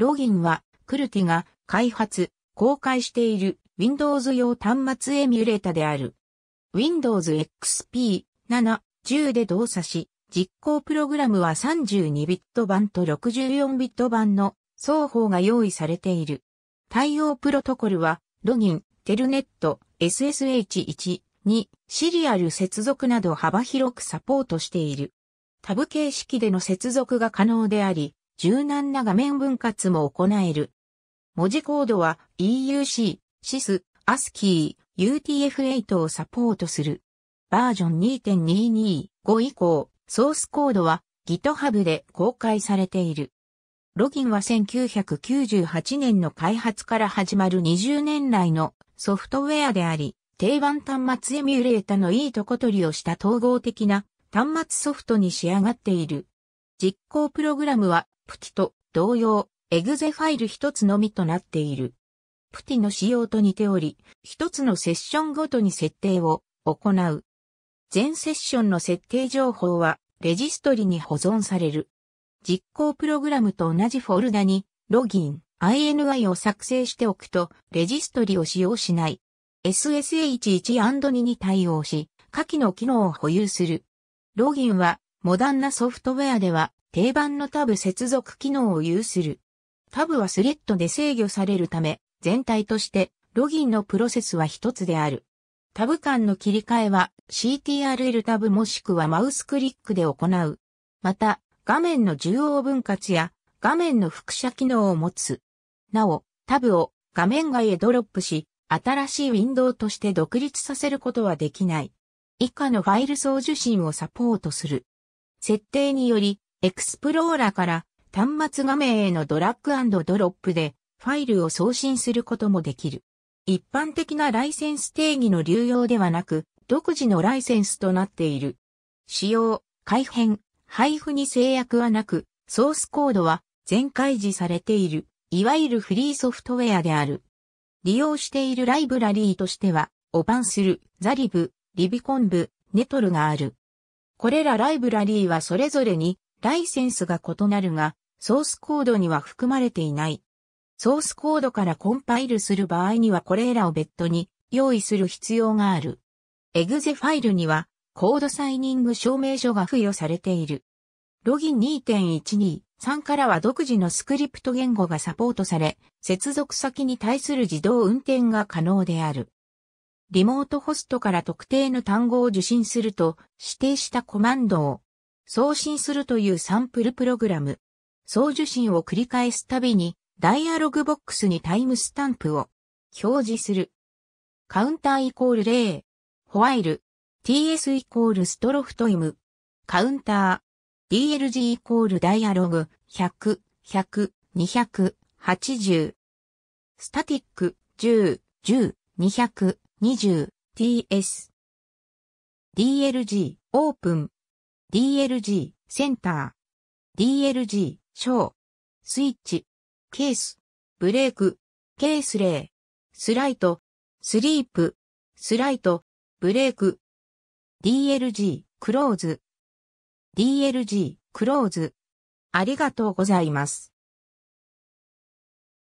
ロギンは、クルティが開発、公開している Windows 用端末エミュレータである。Windows XP 7、10で動作し、実行プログラムは32ビット版と64ビット版の双方が用意されている。対応プロトコルは、ロギン、テルネット、SSH1、2、シリアル接続など幅広くサポートしている。タブ形式での接続が可能であり、柔軟な画面分割も行える。文字コードは EUC、s i s ASCII、UTF-8 をサポートする。バージョン2.225以降、ソースコードは GitHub で公開されている。ロギンは1998年の開発から始まる20年来のソフトウェアであり、定番端末エミュレータのいいとこ取りをした統合的な端末ソフトに仕上がっている。実行プログラムはプティと同様、エグゼファイル一つのみとなっている。プティの仕様と似ており、一つのセッションごとに設定を行う。全セッションの設定情報はレジストリに保存される。実行プログラムと同じフォルダにロギン、INI を作成しておくとレジストリを使用しない。SSH1&2 に対応し、下記の機能を保有する。ロギンはモダンなソフトウェアでは定番のタブ接続機能を有する。タブはスレッドで制御されるため、全体としてロギンのプロセスは一つである。タブ間の切り替えは CTRL タブもしくはマウスクリックで行う。また、画面の中央分割や画面の複写機能を持つ。なお、タブを画面外へドロップし、新しいウィンドウとして独立させることはできない。以下のファイル送受信をサポートする。設定により、エクスプローラから端末画面へのドラッグドロップでファイルを送信することもできる。一般的なライセンス定義の流用ではなく、独自のライセンスとなっている。使用、改変、配布に制約はなく、ソースコードは全開示されている、いわゆるフリーソフトウェアである。利用しているライブラリーとしては、オパンスル、ザリブ、リビコンブ、ネトルがある。これらライブラリーはそれぞれにライセンスが異なるが、ソースコードには含まれていない。ソースコードからコンパイルする場合にはこれらを別途に用意する必要がある。エグゼファイルにはコードサイニング証明書が付与されている。ロギン2.123からは独自のスクリプト言語がサポートされ、接続先に対する自動運転が可能である。リモートホストから特定の単語を受信すると指定したコマンドを送信するというサンプルプログラム。送受信を繰り返すたびに、ダイアログボックスにタイムスタンプを表示する。カウンターイコール0、ホワイル、ts イコールストロフトイム、カウンター、dlg イコールダイアログ、100、100、200、80。スタティック、10、10、200、20、ts。dlg、オープン、DLG、センター。DLG、ショー。スイッチ。ケース。ブレーク。ケースレー。スライト。スリープ。スライト。ブレーク。DLG、クローズ。DLG、クローズ。ありがとうございます。